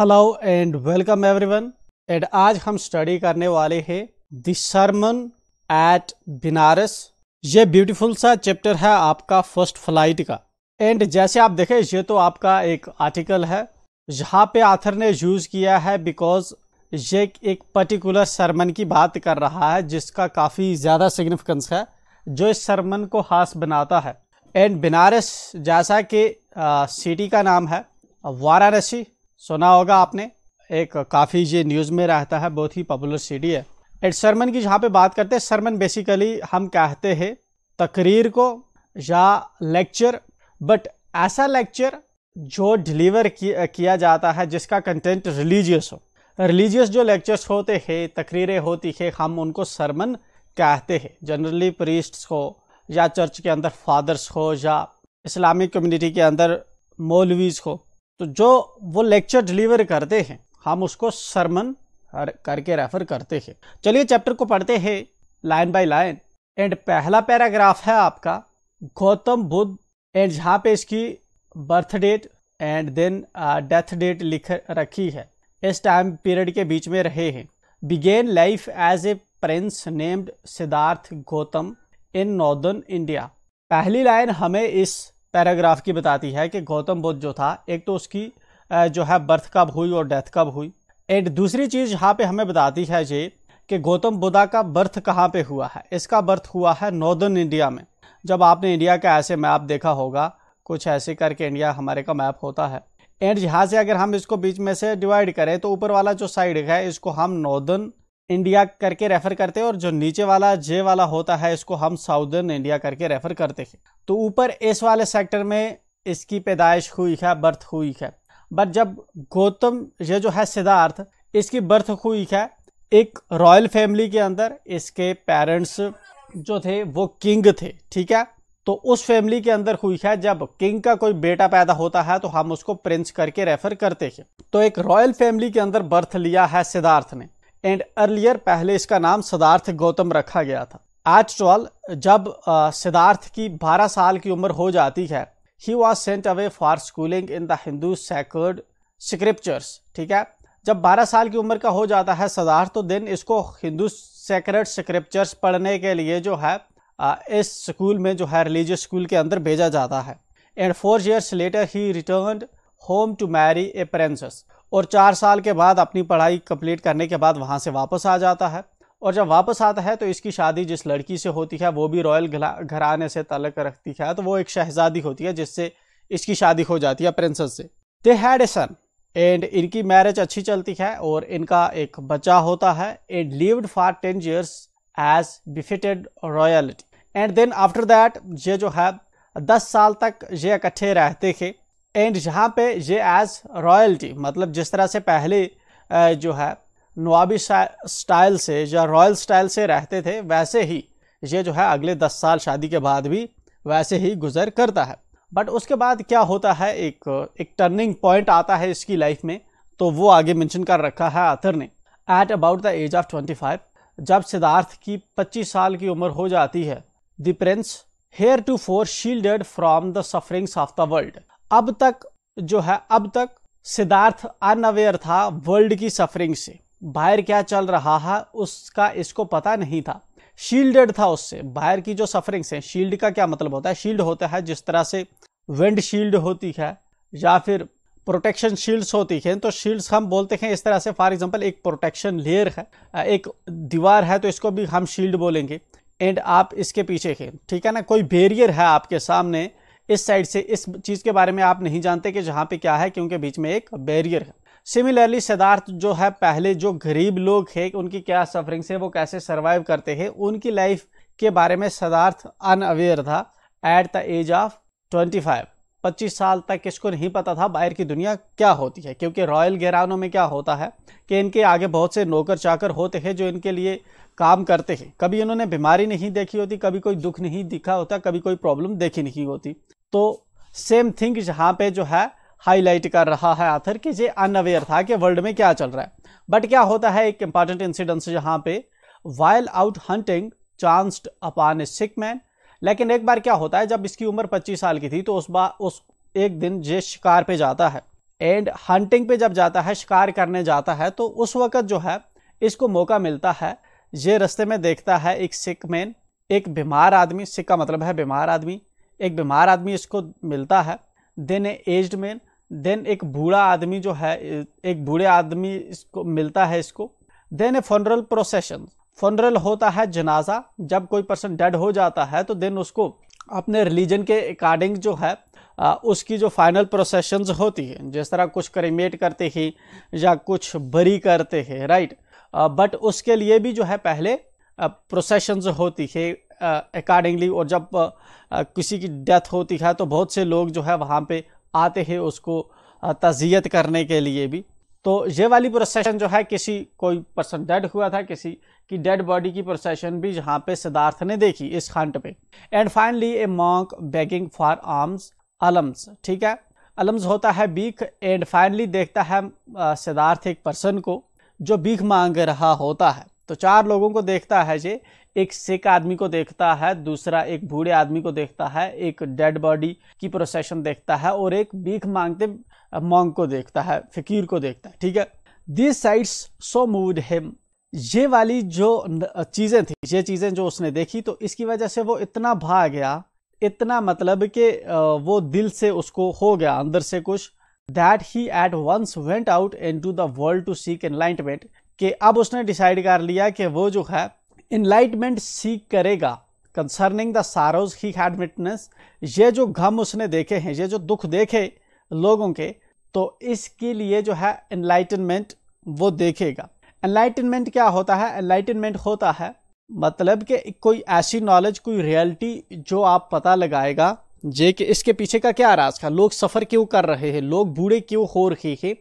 hello and welcome everyone and आज हम study करने वाले हैं द सरमन एट बिनारस ये ब्यूटीफुल सा चैप्टर है आपका फर्स्ट फ्लाइट का एंड जैसे आप देखें ये तो आपका एक आर्टिकल है जहाँ पे आथर ने यूज़ किया है बिकॉज ये एक पर्टिकुलर सरमन की बात कर रहा है जिसका काफ़ी ज़्यादा सिग्निफिकेंस है जो इस सरमन को खास बनाता है एंड बिनारस जैसा कि सिटी का नाम है वाराणसी सुना होगा आपने एक काफ़ी ये न्यूज़ में रहता है बहुत ही पॉपुलर सीडी है एड सरमन की जहाँ पे बात करते हैं सरमन बेसिकली हम कहते हैं तकरीर को या लेक्चर बट ऐसा लेक्चर जो डिलीवर किया जाता है जिसका कंटेंट रिलीजियस हो रिलीजियस जो लेक्चर्स होते हैं तकरीरें होती है हम उनको सरमन कहते हैं जनरली प्रीस्ट्स हो या चर्च के अंदर फादर्स हो या इस्लामिक कम्युनिटी के अंदर मौलवीज हो तो जो वो लेक्चर डिलीवर करते हैं हम उसको सरमन करके रेफर करते हैं चलिए चैप्टर को पढ़ते हैं लाइन बाय लाइन एंड पहला पैराग्राफ है आपका गौतम बुद्ध एंड जहाँ पे इसकी birth date and then death date लिख रखी है इस टाइम पीरियड के बीच में रहे हैं began life as a prince named Siddhartha Gautam in northern India पहली लाइन हमें इस पैराग्राफ की बताती है कि गौतम बुद्ध जो था एक तो उसकी जो है बर्थ कब हुई और डेथ कब हुई एंड दूसरी चीज़ यहाँ पे हमें बताती है जी कि गौतम बुद्धा का बर्थ कहाँ पे हुआ है इसका बर्थ हुआ है नॉर्दर्न इंडिया में जब आपने इंडिया का ऐसे मैप देखा होगा कुछ ऐसे करके इंडिया हमारे का मैप होता है एंड यहाँ से अगर हम इसको बीच में से डिवाइड करें तो ऊपर वाला जो साइड है इसको हम नॉर्दर्न इंडिया करके रेफर करते हैं और जो नीचे वाला जे वाला होता है इसको हम साउदर्न इंडिया करके रेफर करते हैं तो ऊपर इस वाले सेक्टर में इसकी पैदाइश हुई है बर्थ हुई है बट जब गौतम ये जो है सिद्धार्थ इसकी बर्थ हुई है एक रॉयल फैमिली के अंदर इसके पेरेंट्स जो थे वो किंग थे ठीक है तो उस फैमिली के अंदर हुई है जब किंग का कोई बेटा पैदा होता है तो हम उसको प्रिंस करके रेफर करते हैं तो एक रॉयल फैमिली के अंदर बर्थ लिया है सिद्धार्थ ने एंड अर्लियर पहले इसका नाम सिद्धार्थ गौतम रखा गया था एट ट्वेल्व जब सिद्धार्थ की 12 साल की उम्र हो जाती है he was sent away for schooling in the Hindu sacred scriptures ठीक है जब 12 साल की उम्र का हो जाता है सिद्धार्थ तो दिन इसको हिंदू सेक्रेड स्क्रिप्चर्स पढ़ने के लिए जो है इस स्कूल में जो है रिलीजियस स्कूल के अंदर भेजा जाता है and four years later he return home to marry a princess और चार साल के बाद अपनी पढ़ाई कंप्लीट करने के बाद वहाँ से वापस आ जाता है और जब वापस आता है तो इसकी शादी जिस लड़की से होती है वो भी रॉयल घराने से तलक रखती है तो वो एक शहजादी होती है जिससे इसकी शादी हो जाती है प्रिंसेस से they had a son and इनकी मैरिज अच्छी चलती है और इनका एक बच्चा होता है and lived for ten years as befitted royalty and then after that ये जो है दस साल तक ये इकट्ठे रहते थे एंड जहाँ पे ये एज रॉयल्टी मतलब जिस तरह से पहले जो है नवाबी स्टाइल से या रॉयल स्टाइल से रहते थे वैसे ही ये जो है अगले दस साल शादी के बाद भी वैसे ही गुजर करता है बट उसके बाद क्या होता है एक एक टर्निंग पॉइंट आता है इसकी लाइफ में तो वो आगे मेंशन कर रखा है आथर ने at about the age of 25 जब सिद्धार्थ की 25 साल की उम्र हो जाती है the prince heretofore shielded from the sufferings of the world अब तक जो है अब तक सिद्धार्थ अनअवेयर था वर्ल्ड की सफरिंग से बाहर क्या चल रहा है उसका इसको पता नहीं था शील्डेड था उससे बाहर की जो सफरिंग से शील्ड का क्या मतलब होता है शील्ड होता है जिस तरह से विंड शील्ड होती है या फिर प्रोटेक्शन शील्ड्स होती हैं तो शील्ड्स हम बोलते हैं इस तरह से फॉर एग्जांपल एक प्रोटेक्शन लेयर है एक दीवार है तो इसको भी हम शील्ड बोलेंगे एंड आप इसके पीछे हैं ठीक है ना कोई बेरियर है आपके सामने इस साइड से इस चीज़ के बारे में आप नहीं जानते कि जहाँ पे क्या है क्योंकि बीच में एक बैरियर है सिमिलरली सिद्धार्थ जो है पहले जो गरीब लोग है उनकी क्या सफरिंग से वो कैसे सर्वाइव करते हैं उनकी लाइफ के बारे में सिद्धार्थ अनअवेयर था at the age of twenty five पच्चीस साल तक किसको नहीं पता था बाहर की दुनिया क्या होती है क्योंकि रॉयल घरानों में क्या होता है कि इनके आगे बहुत से नौकर चाकर होते हैं जो इनके लिए काम करते हैं कभी इन्होंने बीमारी नहीं देखी होती कभी कोई दुख नहीं दिखा होता कभी कोई प्रॉब्लम देखी नहीं होती तो सेम थिंग यहाँ पे जो है हाईलाइट कर रहा है आथर कि ये अनअवेयर था कि वर्ल्ड में क्या चल रहा है बट क्या होता है एक इंपॉर्टेंट इंसिडेंस यहाँ पे while out hunting chanced upon a sick man लेकिन एक बार क्या होता है जब इसकी उम्र 25 साल की थी तो उस बार उस एक दिन ये शिकार पे जाता है एंड हंटिंग पे जब जाता है शिकार करने जाता है तो उस वक़्त जो है इसको मौका मिलता है ये रस्ते में देखता है एक सिक मैन एक बीमार आदमी सिक का मतलब है बीमार आदमी एक बीमार आदमी इसको मिलता है then a aged man then एक बूढ़ा आदमी जो है एक बूढ़े आदमी इसको मिलता है इसको then a funeral procession funeral होता है जनाजा जब कोई पर्सन डेड हो जाता है तो देन उसको अपने रिलीजन के अकॉर्डिंग जो है उसकी जो फाइनल प्रोसेशंस होती है जिस तरह कुछ करीमेट करते हैं या कुछ बरी करते हैं राइट बट उसके लिए भी जो है पहले प्रोसेशंस होती है अकॉर्डिंगली और जब किसी की डेथ होती है तो बहुत से लोग जो है वहाँ पे आते हैं उसको तजियत करने के लिए भी तो ये वाली प्रोसेशन जो है किसी कोई पर्सन डेड हुआ था किसी की डेड बॉडी की प्रोसेशन भी जहाँ पे सिद्धार्थ ने देखी इस खंड पे and finally a monk begging for arms alms ठीक है अलम्स होता है बीख एंड फाइनली देखता है सिद्धार्थ एक पर्सन को जो बीख मांग रहा होता है तो चार लोगों को देखता है ये एक सिक आदमी को देखता है दूसरा एक बूढ़े आदमी को देखता है एक डेड बॉडी की प्रोसेशन देखता है और एक भीख मांगते मॉन्ग को देखता है फकीर को देखता है ठीक है these sights so moved him ये वाली जो चीज़ें थी ये चीज़ें जो उसने देखी तो इसकी वजह से वो इतना भा गया इतना मतलब कि वो दिल से उसको हो गया अंदर से कुछ that he at once went out into the world to seek enlightenment कि अब उसने डिसाइड कर लिया कि वो जो है इनलाइटमेंट सीख करेगा concerning the sorrows he had witness ये जो गम उसने देखे हैं ये जो दुख देखे लोगों के तो इसके लिए जो है इनलाइटनमेंट वो देखेगा एनलाइटनमेंट क्या होता है एनलाइटनमेंट होता है मतलब कि कोई ऐसी नॉलेज कोई रियलिटी जो आप पता लगाएगा जे कि इसके पीछे का क्या राज था लोग सफ़र क्यों कर रहे हैं लोग बूढ़े क्यों हो रहे हैं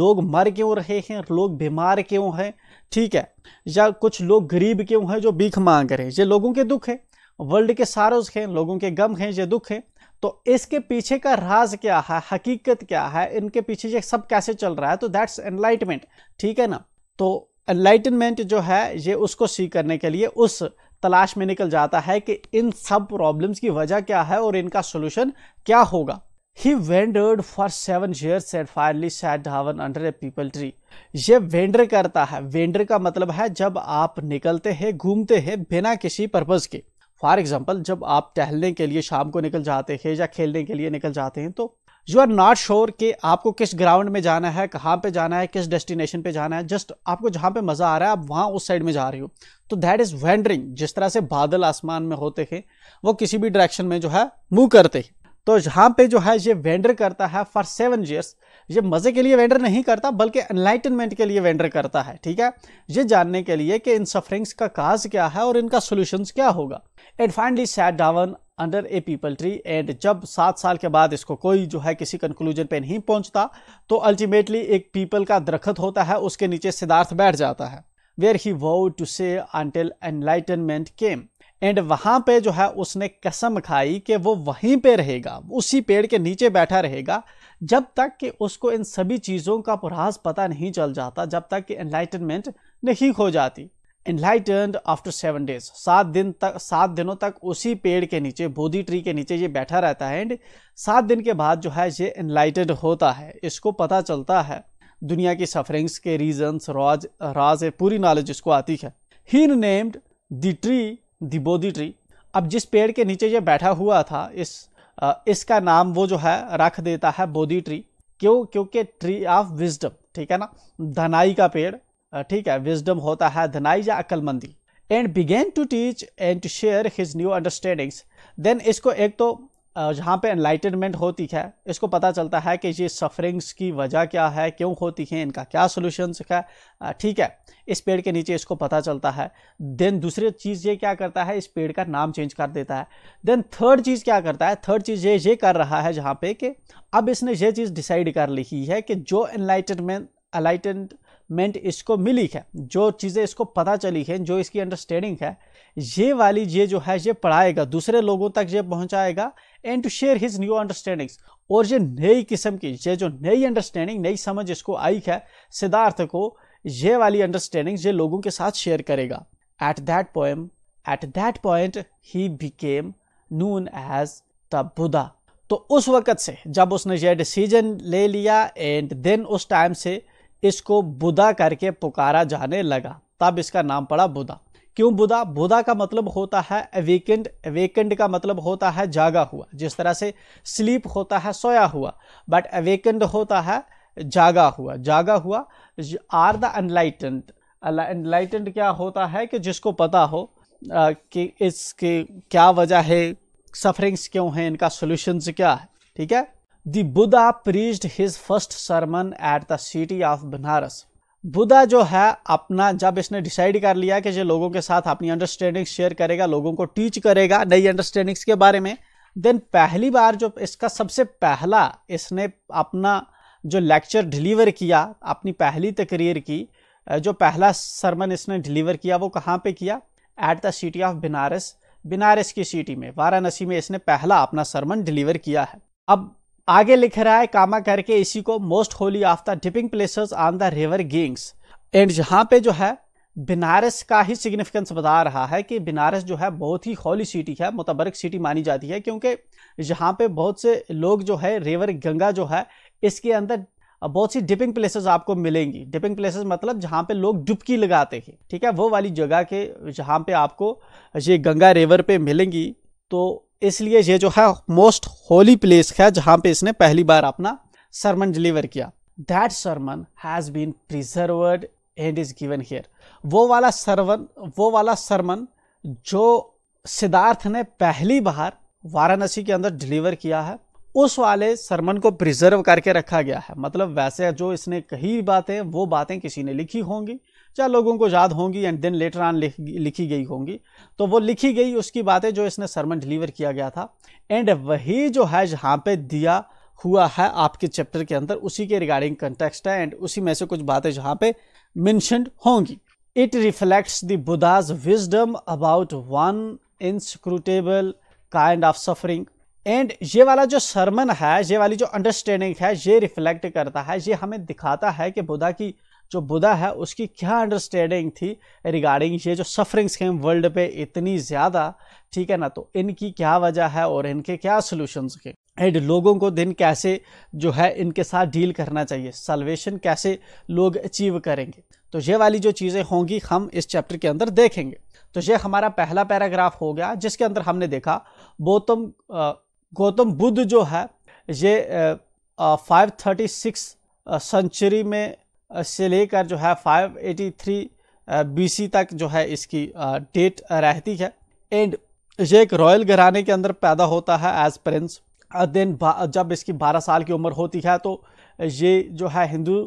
लोग मर क्यों रहे हैं लोग बीमार क्यों हैं ठीक है या कुछ लोग गरीब क्यों हैं जो भीख मांग रहे हैं ये लोगों के दुख है वर्ल्ड के सारोज हैं लोगों के गम हैं ये दुख है तो इसके पीछे का राज क्या है हकीकत क्या है इनके पीछे ये सब कैसे चल रहा है तो दैट्स एनलाइटमेंट ठीक है ना तो एनलाइटनमेंट जो है ये उसको सीख करने के लिए उस तलाश में निकल जाता है कि इन सब प्रॉब्लम्स की वजह क्या है और इनका सोल्यूशन क्या होगा he wandered for seven years and finally sat down under a peepal tree ये वेंडर करता है वेंडर का मतलब है जब आप निकलते हैं घूमते हैं बिना किसी पर्पज़ के फॉर एग्जाम्पल जब आप टहलने के लिए शाम को निकल जाते हैं या खेलने के लिए निकल जाते हैं तो यू आर नॉट श्योर कि आपको किस ग्राउंड में जाना है कहाँ पे जाना है किस डेस्टिनेशन पे जाना है जस्ट आपको जहाँ पे मज़ा आ रहा है आप वहाँ उस साइड में जा रहे हो तो दैट इज़ वेंडरिंग जिस तरह से बादल आसमान में होते हैं वो किसी भी डायरेक्शन में जो है मूव करते हैं तो यहाँ पे जो है ये वेंडर करता है फॉर सेवन ईयर्स ये मज़े के लिए वेंडर नहीं करता बल्कि एनलाइटनमेंट के लिए वेंडर करता है ठीक है ये जानने के लिए कि इन सफरिंग्स का काज क्या है और इनका सोल्यूशन क्या होगा and finally sat down under a peepal tree and जब सात साल के बाद इसको कोई जो है किसी कंक्लूजन पे नहीं पहुंचता तो अल्टीमेटली एक पीपल का दरखत होता है उसके नीचे सिद्धार्थ बैठ जाता है वेयर ही वो टू से अनटिल एनलाइटनमेंट केम एंड वहां पे जो है उसने कसम खाई कि वो वहीं पे रहेगा उसी पेड़ के नीचे बैठा रहेगा जब तक कि उसको इन सभी चीज़ों का पुराज पता नहीं चल जाता जब तक कि एनलाइटनमेंट नहीं खो जाती एनलाइटनड आफ्टर सेवन डेज सात दिन तक सात दिनों तक उसी पेड़ के नीचे बोधी ट्री के नीचे ये बैठा रहता है एंड सात दिन के बाद जो है ये एनलाइटेड होता है इसको पता चलता है दुनिया की सफरिंग्स के रीजन्स राज राज पूरी नॉलेज इसको आती है ही नेम्ड द ट्री दिबोदी ट्री अब जिस पेड़ के नीचे ये बैठा हुआ था इस इसका नाम वो जो है रख देता है बोधी ट्री क्यों क्योंकि ट्री ऑफ विजडम ठीक है ना धनाई का पेड़ ठीक है विजडम होता है धनाई या अक्लमंदी and began to teach and to share his new understandings then इसको एक तो जहाँ पे एनलाइटनमेंट होती है इसको पता चलता है कि ये सफरिंग्स की वजह क्या है क्यों होती हैं इनका क्या सोल्यूशंस है ठीक है इस पेड़ के नीचे इसको पता चलता है देन दूसरी चीज़ ये क्या करता है इस पेड़ का नाम चेंज कर देता है देन थर्ड चीज़ क्या करता है थर्ड चीज़ ये ये कर रहा है जहाँ पे कि अब इसने ये चीज़ डिसाइड कर ली है कि जो एनलाइटनमेंट अलाइटनमेंट इसको मिली है जो चीज़ें इसको पता चली हैं जो इसकी अंडरस्टैंडिंग है ये वाली ये जो है ये पढ़ाएगा दूसरे लोगों तक ये पहुंचाएगा and to share his new understandings और ये नई किस्म की ये जो नई अंडरस्टैंडिंग नई समझ इसको आई है सिद्धार्थ को ये वाली अंडरस्टैंडिंग ये लोगों के साथ शेयर करेगा at that poem at that point he became known as the Buddha तो उस वक़्त से जब उसने ये डिसीजन ले लिया एंड देन उस टाइम से इसको बुदा करके पुकारा जाने लगा तब इसका नाम पड़ा बुदा क्यों बुदा बुदा का मतलब होता है अवेकेंड अवेकेंड का मतलब होता है जागा हुआ जिस तरह से स्लीप होता है सोया हुआ बट अवेकेंड होता है जागा हुआ जागा हुआ आर द अनलाइटेंड अनलाइटेंड क्या होता है कि जिसको पता हो आ, कि इसके क्या वजह है सफरिंग्स क्यों हैं इनका सोल्यूशंस क्या है ठीक है the Buddha preached his first sermon at the city of Banaras Buddha जो है अपना जब इसने डिसाइड कर लिया कि जो लोगों के साथ अपनी अंडरस्टैंडिंग शेयर करेगा लोगों को टीच करेगा नई अंडरस्टैंडिंग्स के बारे में देन पहली बार जो इसका सबसे पहला इसने अपना जो लेक्चर डिलीवर किया अपनी पहली तकरीर की जो पहला सरमन इसने डिलीवर किया वो कहाँ पे किया at the city of Banaras Banaras की सिटी में वाराणसी में इसने पहला अपना सरमन डिलीवर किया है अब आगे लिख रहा है कामा करके इसी को most holy of the dipping places on the river Ganges and यहाँ पे जो है बिनारस का ही सिग्निफिकेंस बता रहा है कि बिनारस जो है बहुत ही हॉली सिटी है मुतबरक सिटी मानी जाती है क्योंकि यहाँ पे बहुत से लोग जो है रिवर गंगा जो है इसके अंदर बहुत सी डिपिंग प्लेसेस आपको मिलेंगी डिपिंग प्लेसेस मतलब जहाँ पे लोग डुबकी लगाते हैं ठीक है वो वाली जगह के जहाँ पे आपको ये गंगा रिवर पे मिलेंगी तो इसलिए ये जो है मोस्ट होली प्लेस है जहां पे इसने पहली बार अपना सरमन डिलीवर किया that sermon has been preserved and is given here वो वाला सरवन वो वाला सरमन जो सिद्धार्थ ने पहली बार वाराणसी के अंदर डिलीवर किया है उस वाले सरमन को प्रिजर्व करके रखा गया है मतलब वैसे जो इसने कही बातें वो बातें किसी ने लिखी होंगी चार लोगों को याद होंगी एंड देन लेटर ऑन लिख, लिखी गई होंगी तो वो लिखी गई उसकी बातें जो इसने सरमन डिलीवर किया गया था एंड वही जो है जहाँ पे दिया हुआ है आपके चैप्टर के अंदर उसी के रिगार्डिंग कंटेक्सट है एंड उसी में से कुछ बातें जहाँ पे मैंशनड होंगी it reflects the Buddha's wisdom about one inscrutable kind of suffering and ये वाला जो सरमन है ये वाली जो अंडरस्टैंडिंग है ये रिफ्लेक्ट करता है ये हमें दिखाता है कि बुद्धा की जो बुधा है उसकी क्या अंडरस्टैंडिंग थी रिगार्डिंग ये जो सफरिंग्स हैं वर्ल्ड पे इतनी ज़्यादा ठीक है ना तो इनकी क्या वजह है और इनके क्या सोल्यूशंस के एंड लोगों को दिन कैसे जो है इनके साथ डील करना चाहिए सल्वेशन कैसे लोग अचीव करेंगे तो ये वाली जो चीज़ें होंगी हम इस चैप्टर के अंदर देखेंगे तो ये हमारा पहला पैराग्राफ हो गया जिसके अंदर हमने देखा गौतम गौतम बुद्ध जो है ये फाइव थर्टी सिक्स सेंचुरी में से लेकर जो है 583 एटी तक जो है इसकी डेट रहती है एंड ये एक रॉयल घराने के अंदर पैदा होता है एज प्रिंस देन जब इसकी 12 साल की उम्र होती है तो ये जो है हिंदू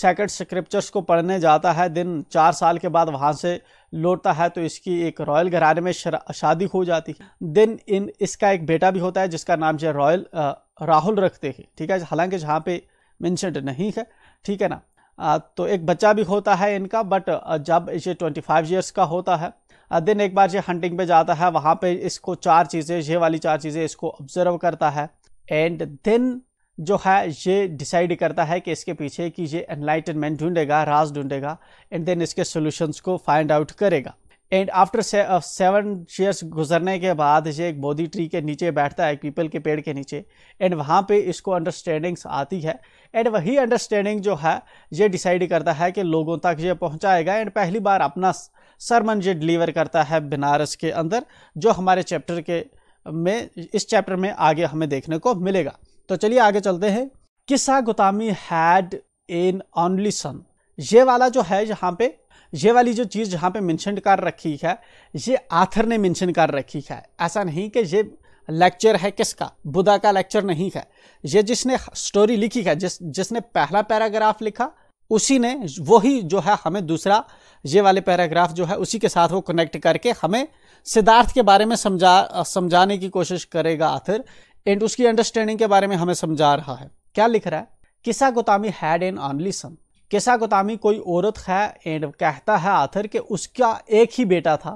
सेकंड स्क्रिप्चर्स को पढ़ने जाता है दिन चार साल के बाद वहाँ से लौटता है तो इसकी एक रॉयल घराने में शादी हो जाती है दिन इन इसका एक बेटा भी होता है जिसका नाम जो रॉयल राहुल रखते हैं ठीक है हालांकि जहाँ पे मैंशनड नहीं है ठीक है ना तो एक बच्चा भी होता है इनका बट जब ये 25 फाइव ईयर्स का होता है दिन एक बार ये हंटिंग पे जाता है वहाँ पे इसको चार चीज़ें ये वाली चार चीज़ें इसको ऑब्जर्व करता है एंड देन जो है ये डिसाइड करता है कि इसके पीछे कि ये एनलाइटनमेंट ढूंढेगा राज ढूंढेगा एंड देन इसके सोल्यूशंस को फाइंड आउट करेगा एंड आफ्टर सेवन शेयर्स गुजरने के बाद ये एक बोधी ट्री के नीचे बैठता है पीपल के पेड़ के नीचे एंड वहाँ पे इसको अंडरस्टैंडिंग्स आती है एंड वही अंडरस्टैंडिंग जो है ये डिसाइड करता है कि लोगों तक ये पहुँचाएगा एंड पहली बार अपना सरमन ये डिलीवर करता है बनारस के अंदर जो हमारे चैप्टर के में इस चैप्टर में आगे हमें देखने को मिलेगा तो चलिए आगे चलते हैं किस्सा गोतामी हैड इन ऑनली सन ये वाला जो है यहाँ पे ये वाली जो चीज़ जहाँ पे मेंशन कर रखी है ये आथर ने मेंशन कर रखी है ऐसा नहीं कि ये लेक्चर है किसका बुधा का लेक्चर नहीं है ये जिसने स्टोरी लिखी है जिस जिसने पहला पैराग्राफ लिखा उसी ने वही जो है हमें दूसरा ये वाले पैराग्राफ जो है उसी के साथ वो कनेक्ट करके हमें सिद्धार्थ के बारे में समझा समझाने की कोशिश करेगा आथिर एंड उसकी अंडरस्टैंडिंग के बारे में हमें समझा रहा है क्या लिख रहा है Kisa Gotami had an only son Kisa Gotami कोई औरत है एंड कहता है आथर कि उसका एक ही बेटा था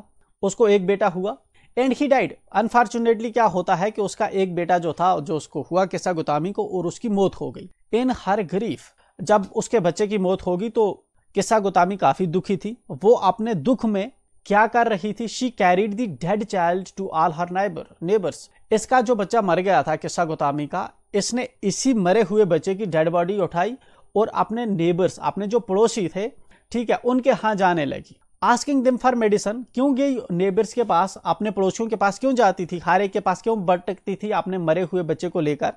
उसको एक बेटा हुआ एंड ही डाइड अनफॉर्चुनेटली क्या होता है कि उसका एक बेटा जो था जो उसको हुआ केसा गोतामी को और उसकी मौत हो गई इन हर ग्रीफ जब उसके बच्चे की मौत होगी तो केसा गोतामी काफ़ी दुखी थी वो अपने दुख में क्या कर रही थी she carried the dead child to all her neighbour neighbours इसका जो बच्चा मर गया था किस्सा गोतामी का इसने इसी मरे हुए बच्चे की डेड बॉडी उठाई और अपने नेबर्स अपने जो पड़ोसी थे ठीक है उनके यहाँ जाने लगी आस्किंग दिम फॉर मेडिसन क्यों गई नेबर्स के पास अपने पड़ोसियों के पास क्यों जाती थी हारे के पास क्यों भटकती थी अपने मरे हुए बच्चे को लेकर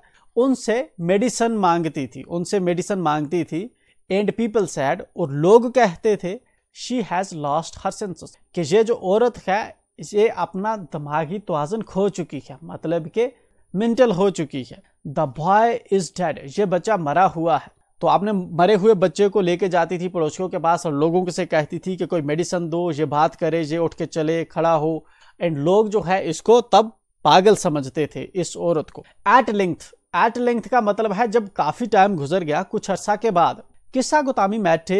उनसे मेडिसन मांगती थी उनसे मेडिसन मांगती थी एंड पीपल सैड और लोग कहते थे she has lost her senses कि ये जो औरत है ये अपना दिमागी तोज़न खो चुकी है मतलब कि मेंटल हो चुकी है द बॉय इज़ डेड ये बच्चा मरा हुआ है तो आपने मरे हुए बच्चे को लेके जाती थी पड़ोसियों के पास और लोगों से कहती थी कि कोई मेडिसन दो ये बात करे ये उठ के चले खड़ा हो एंड लोग जो है इसको तब पागल समझते थे इस औरत को एट लेंथ एट लेंथ का मतलब है जब काफी टाइम गुजर गया कुछ अरसा के बाद Kisa Gotami met a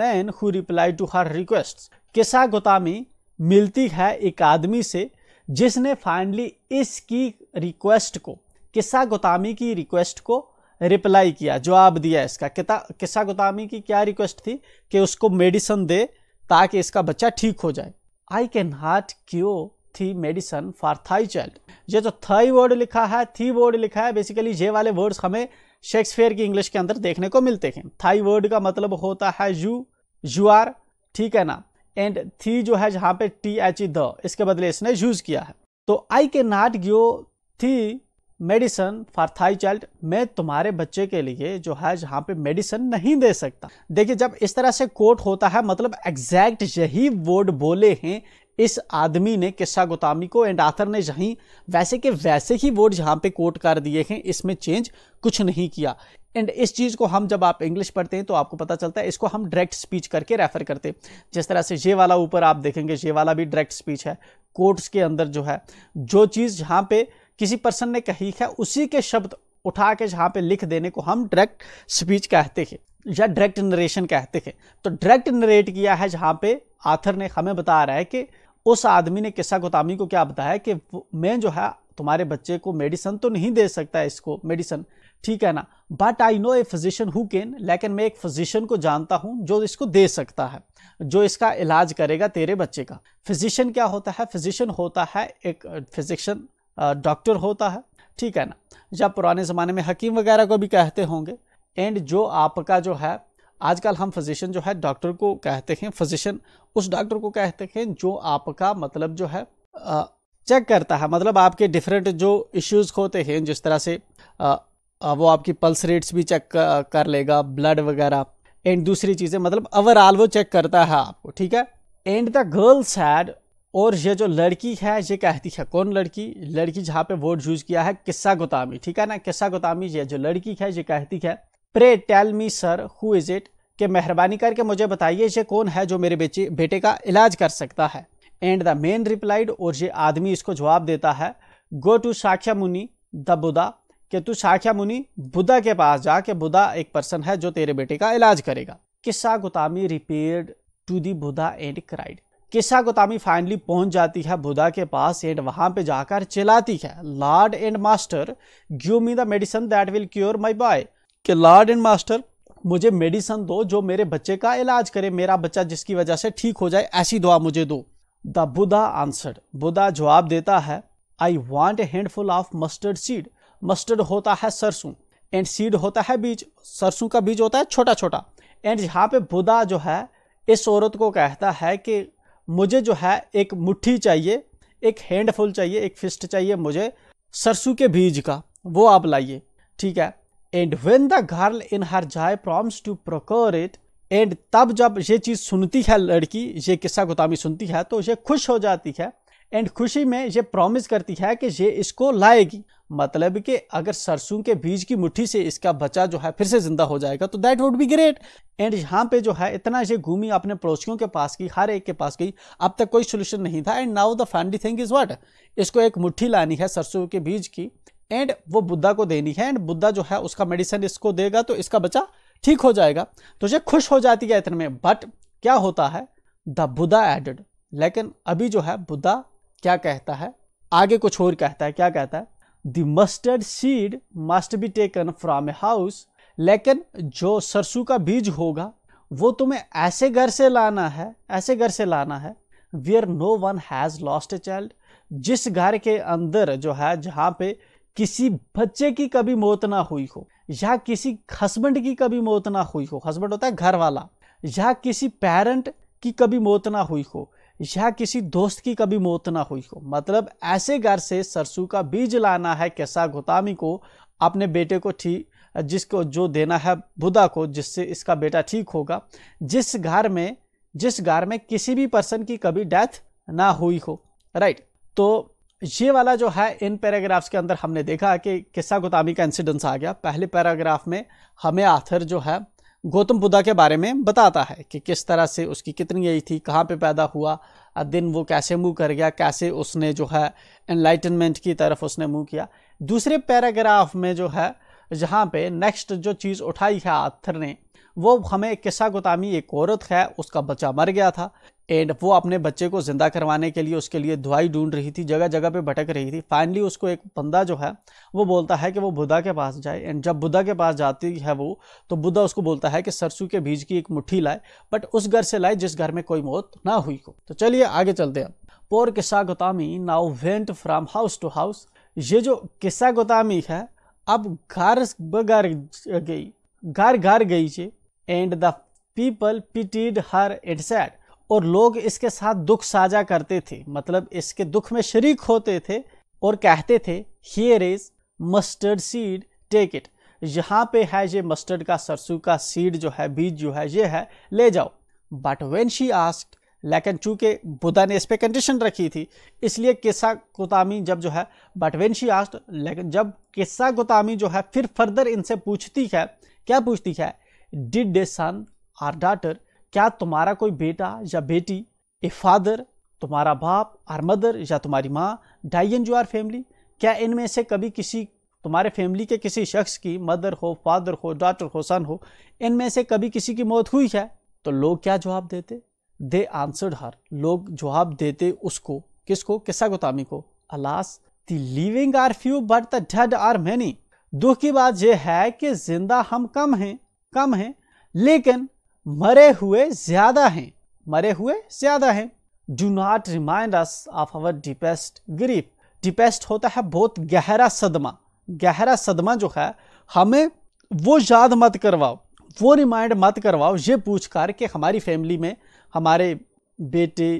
man who reply to her request Kisa Gotami मिलती है एक आदमी से जिसने फाइनली इसकी रिक्वेस्ट को किस्सा गोतामी की रिक्वेस्ट को रिप्लाई किया जवाब दिया इसका किता किस्सा गुतामी की क्या रिक्वेस्ट थी कि उसको मेडिसन दे ताकि इसका बच्चा ठीक हो जाए आई कैन हार्ट क्यो थी मेडिसन फॉर थाई चाइल्ड ये जो थाई वर्ड लिखा है थी वर्ड लिखा है बेसिकली ये वाले वर्ड्स हमें शेक्सपियर की इंग्लिश के अंदर देखने को मिलते हैं थाई वर्ड का मतलब होता है यू यू आर ठीक है ना एंड थी जो है जहाँ पे टी एच ई द इसके बदले इसने यूज किया है तो आई के नॉट ग्यो थी मेडिसन फॉर थाई चाइल्ड मैं तुम्हारे बच्चे के लिए जो है जहाँ पे मेडिसन नहीं दे सकता देखिए जब इस तरह से कोर्ट होता है मतलब एग्जैक्ट यही वर्ड बोले हैं इस आदमी ने किस्सा गोतामी को एंड आथर ने यहीं वैसे के वैसे ही वर्ड यहाँ पे कोट कर दिए हैं इसमें चेंज कुछ नहीं किया एंड इस चीज़ को हम जब आप इंग्लिश पढ़ते हैं तो आपको पता चलता है इसको हम डायरेक्ट स्पीच करके रेफर करते हैं जिस तरह से ये वाला ऊपर आप देखेंगे ये वाला भी डायरेक्ट स्पीच है कोर्ट्स के अंदर जो है जो चीज़ जहाँ पे किसी पर्सन ने कही है उसी के शब्द उठा के जहाँ पे लिख देने को हम डायरेक्ट स्पीच कहते हैं या डायरेक्ट नरेशन कहते हैं तो डायरेक्ट नरेट किया है जहाँ पे आथर ने हमें बता रहा है कि उस आदमी ने किस्सा गोतामी को क्या बताया कि मैं जो है तुम्हारे बच्चे को मेडिसन तो नहीं दे सकता इसको मेडिसन ठीक है ना but I know a physician who can लेकिन मैं एक फिजिशियन को जानता हूँ जो इसको दे सकता है जो इसका इलाज करेगा तेरे बच्चे का फिजिशियन क्या होता है फिजिशियन होता है एक फिजिशियन डॉक्टर होता है ठीक है ना या पुराने ज़माने में हकीम वगैरह को भी कहते होंगे एंड जो आपका जो है आजकल हम फिजिशियन जो है डॉक्टर को कहते हैं फिजिशियन उस डॉक्टर को कहते हैं जो आपका मतलब जो है चेक करता है मतलब आपके डिफरेंट जो इश्यूज होते हैं जिस तरह से वो आपकी पल्स रेट्स भी चेक कर लेगा ब्लड वगैरह एंड दूसरी चीज़ें मतलब ओवरऑल वो चेक करता है आपको ठीक है एंड द गर्ल्स हैड और ये जो लड़की है ये कहती है कौन लड़की लड़की जहाँ पे वर्ड यूज किया है किस्सा गोतामी ठीक है ना किस्सा गोतामी ये जो लड़की है ये कहती है pray tell me sir who is it के मेहरबानी करके मुझे बताइए ये कौन है जो मेरे बेचे बेटे का इलाज कर सकता है एंड द मेन रिप्लाइड और ये आदमी इसको जवाब देता है गो टू साख्या मुनि द बुदा के तू साख्या मुनि बुद्धा के पास जा के बुद्धा एक पर्सन है जो तेरे बेटे का इलाज करेगा Kisa Gotami repair to the Buddha and cried Kisa Gotami finally पहुंच जाती है बुधा के पास एंड वहां पे जाकर चिल्लाती है lord and master give me the medicine that will cure my boy कि लॉर्ड एंड मास्टर मुझे मेडिसन दो जो मेरे बच्चे का इलाज करे मेरा बच्चा जिसकी वजह से ठीक हो जाए ऐसी दुआ मुझे दो द बुधा आंसर बुधा जवाब देता है I want a handful of mustard seed mustard होता है सरसों एंड सीड होता है बीज सरसों का बीज होता है छोटा छोटा एंड यहाँ पे बुधा जो है इस औरत को कहता है कि मुझे जो है एक मुट्ठी चाहिए एक हैंडफुल चाहिए एक फिस्ट चाहिए मुझे सरसों के बीज का वो आप लाइए ठीक है and when the girl in her joy promised to procure it and तब जब ये चीज़ सुनती है लड़की ये किस्सा गोतामी सुनती है तो ये खुश हो जाती है एंड खुशी में ये प्रॉमिस करती है कि ये इसको लाएगी मतलब कि अगर सरसों के बीज की मुट्ठी से इसका बच्चा जो है फिर से जिंदा हो जाएगा तो that would be great and यहाँ पे जो है इतना ये घूमी अपने पड़ोसियों के पास की हर एक के पास गई अब तक कोई सोल्यूशन नहीं था and now the funny thing is what इसको एक मुट्ठी लानी है सरसों के बीज की एंड वो बुद्धा को देनी है एंड बुद्धा जो है उसका मेडिसिन इसको देगा तो इसका बच्चा ठीक हो जाएगा तो ये खुश हो जाती है इतने में बट क्या होता है द बुद्धा एडेड लेकिन अभी जो है बुद्धा क्या कहता है आगे कुछ और कहता है क्या कहता है the mustard seed must be taken from a house लेकिन जो सरसों का बीज होगा वो तुम्हें ऐसे घर से लाना है ऐसे घर से लाना है where no one has lost a child जिस घर के अंदर जो है जहाँ पे किसी बच्चे की कभी मौत ना हुई हो या किसी हस्बैंड की कभी मौत ना हुई हो हस्बैंड होता है घर वाला या किसी पेरेंट की कभी मौत ना हुई हो या किसी दोस्त की कभी मौत ना हुई हो मतलब ऐसे घर से सरसों का बीज लाना है कैसा गोतामी को अपने बेटे को ठीक जिसको जो देना है बुधा को जिससे इसका बेटा ठीक होगा जिस घर में जिस घर में किसी भी पर्सन की कभी डेथ ना हुई हो राइट तो ये वाला जो है इन पैराग्राफ्स के अंदर हमने देखा कि किस्सा गोतामी का इंसिडेंस आ गया पहले पैराग्राफ में हमें आथर जो है गौतम बुद्धा के बारे में बताता है कि किस तरह से उसकी कितनी एज थी कहाँ पे पैदा हुआ दिन वो कैसे मूव कर गया कैसे उसने जो है एनलाइटनमेंट की तरफ उसने मूव किया दूसरे पैराग्राफ में जो है जहाँ पे नेक्स्ट जो चीज़ उठाई है आथर ने वो हमें किस्सा गोतामी एक औरत है उसका बच्चा मर गया था एंड वो अपने बच्चे को ज़िंदा करवाने के लिए उसके लिए दुआई ढूंढ रही थी जगह जगह पे भटक रही थी फाइनली उसको एक बंदा जो है वो बोलता है कि वो बुद्धा के पास जाए एंड जब बुद्धा के पास जाती है वो तो बुद्धा उसको बोलता है कि सरसों के बीज की एक मुट्ठी लाए बट उस घर से लाए जिस घर में कोई मौत ना हुई हो तो चलिए आगे चलते हैं poor Kisa Gotami now went from house to house ये जो किस्सा गोतामी है अब घर घर गई घर घर गई ये and the people pitied her and said और लोग इसके साथ दुख साझा करते थे मतलब इसके दुख में शरीक होते थे और कहते थे here is mustard seed take it यहाँ पे है ये मस्टर्ड का सरसों का सीड जो है बीज जो है ये है ले जाओ बट वेन शी आस्क्ड लेकिन चूंकि बुद्धा ने इस पर कंडीशन रखी थी इसलिए किस्सा गोतामी जब जो है बट वेन शी आस्ट लेकिन जब किस्सा गोतामी जो है फिर फर्दर इनसे पूछती है क्या पूछती है did they son or daughter क्या तुम्हारा कोई बेटा या बेटी ए फादर तुम्हारा बाप आर मदर या तुम्हारी माँ डाई जू आर फैमिली क्या इनमें से कभी किसी तुम्हारे फैमिली के किसी शख्स की मदर हो फादर हो डॉटर हो सन हो इनमें से कभी किसी की मौत हुई है तो लोग क्या जवाब देते दे आंसर्ड हर लोग जवाब देते उसको किसको किस्सा गोतामी को alas the living are few but the dead are many दुख की बात यह है कि जिंदा हम कम हैं कम हैं लेकिन मरे हुए ज्यादा हैं मरे हुए ज्यादा हैं do not remind us of our deepest grief deepest होता है बहुत गहरा सदमा गहरा सदमा जो है हमें वो याद मत करवाओ वो रिमाइंड मत करवाओ ये पूछ कर के हमारी फैमिली में हमारे बेटे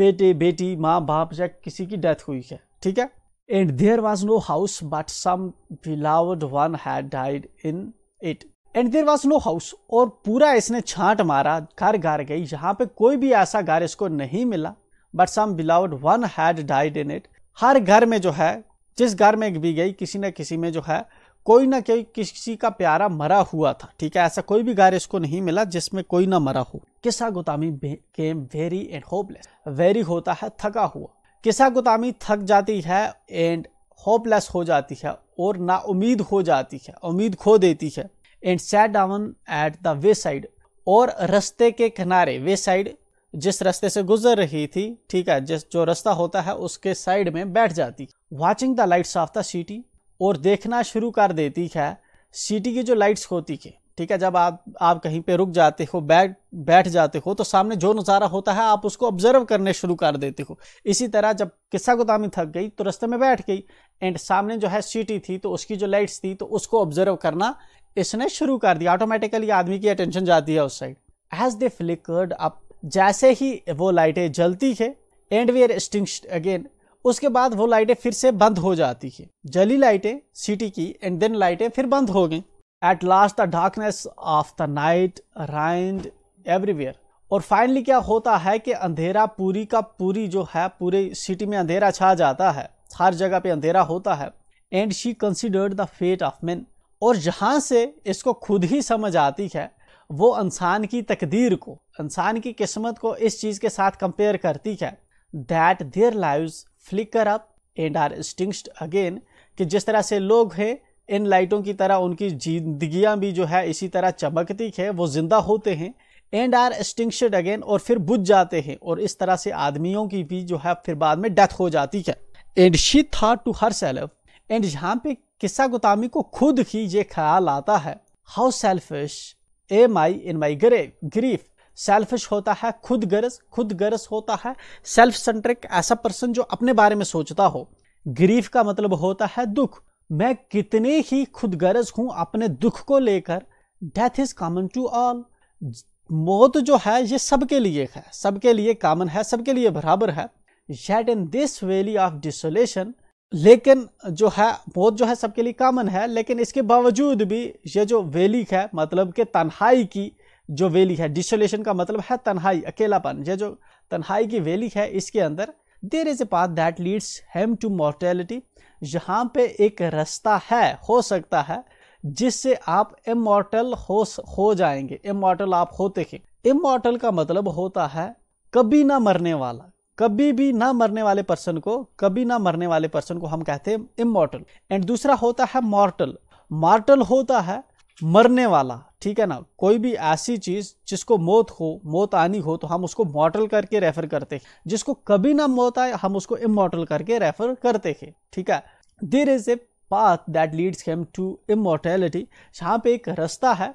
बेटे बेटी माँ बाप या किसी की डेथ हुई है ठीक है and there was no house but some beloved one had died in it and there was no house और पूरा इसने छाट मारा घर घर गई जहां पे कोई भी ऐसा घर इसको नहीं मिला but some beloved one had died in it हर घर में जो है जिस घर में भी गई किसी न किसी में जो है कोई ना कोई किसी का प्यारा मरा हुआ था ठीक है ऐसा कोई भी घर इसको नहीं मिला जिसमें कोई ना मरा हो Kisa Gotami came weary and hopeless weary होता है थका हुआ किसा गोतामी थक जाती है एंड होपलेस हो जाती है और ना उम्मीद हो जाती है उम्मीद खो देती है and sat down at the wayside और रस्ते के किनारे वे साइड जिस रस्ते से गुजर रही थी ठीक है जिस जो रास्ता होता है उसके साइड में बैठ जाती watching the lights of the city और देखना शुरू कर देती है सिटी की जो लाइट्स होती है ठीक है जब आप आप कहीं पे रुक जाते हो बैठ बैठ जाते हो तो सामने जो नज़ारा होता है आप उसको ऑब्जर्व करने शुरू कर देते हो इसी तरह जब किस्सा गोदामी थक गई तो रास्ते में बैठ गई एंड सामने जो है सिटी थी तो उसकी जो लाइट्स थी तो उसको ऑब्जर्व करना इसने शुरू कर दिया ऑटोमेटिकली आदमी की अटेंशन जाती है उस side as they flickered up जैसे ही वो लाइटें जलती है and we are extinguished again उसके बाद वो लाइटें फिर से बंद हो जाती है जली लाइटें सिटी की एंड देन लाइटें फिर बंद हो गई at last the darkness of the night reigned everywhere और फाइनली क्या होता है कि अंधेरा पूरी का पूरी जो है पूरे सिटी में अंधेरा छा जाता है हर जगह पे अंधेरा होता है and she considered the fate of man और जहाँ से इसको खुद ही समझ आती है वो इंसान की तकदीर को इंसान की किस्मत को इस चीज़ के साथ कंपेयर करती है that their live flicker up and are extinguished again कि जिस तरह से लोग हैं इन लाइटों की तरह उनकी जिंदगियाँ भी जो है इसी तरह चमकती है वो जिंदा होते हैं एंड आर एक्सटिंक्शड अगेन और फिर बुझ जाते हैं और इस तरह से आदमियों की भी जो है फिर बाद में डेथ हो जाती है and she thought to herself एंड यहाँ पे किस्सा गोतामी को खुद ही ये ख्याल आता है how selfish am I in my grey grief selfish होता है खुद गरज खुद गरज होता है सेल्फ सेंट्रिक ऐसा पर्सन जो अपने बारे में सोचता हो ग्रीफ का मतलब होता है दुख मैं कितने ही खुद गरज हूं अपने दुख को लेकर death is common to all मौत जो है ये सबके लिए है सबके लिए कॉमन है सबके लिए बराबर है yet in this valley of desolation लेकिन जो है मौत जो है सबके लिए कॉमन है लेकिन इसके बावजूद भी ये जो वेलिक है मतलब कि तन्हाई की जो वेली है डिसोलेशन का मतलब है तन्हाई अकेलापन ये जो तन्हाई की वेलिक है इसके अंदर there is a path that leads him to mortality यहाँ पे एक रास्ता है हो सकता है जिससे आप इमोर्टल हो हो जाएंगे इमोर्टल आप होते हैं इमोर्टल का मतलब होता है कभी ना मरने वाला कभी भी ना मरने वाले पर्सन को कभी ना मरने वाले पर्सन को हम कहते हैं इमोर्टल एंड दूसरा होता है मॉर्टल मॉर्टल होता है मरने वाला ठीक है ना कोई भी ऐसी चीज जिसको मौत हो मौत आनी हो तो हम उसको मॉर्टल करके रेफर करते हैं जिसको कभी ना मौत आए हम उसको इमोर्टल करके रेफर करते थे ठीक है there is a path that leads him to immortality यहाँ पे एक रास्ता है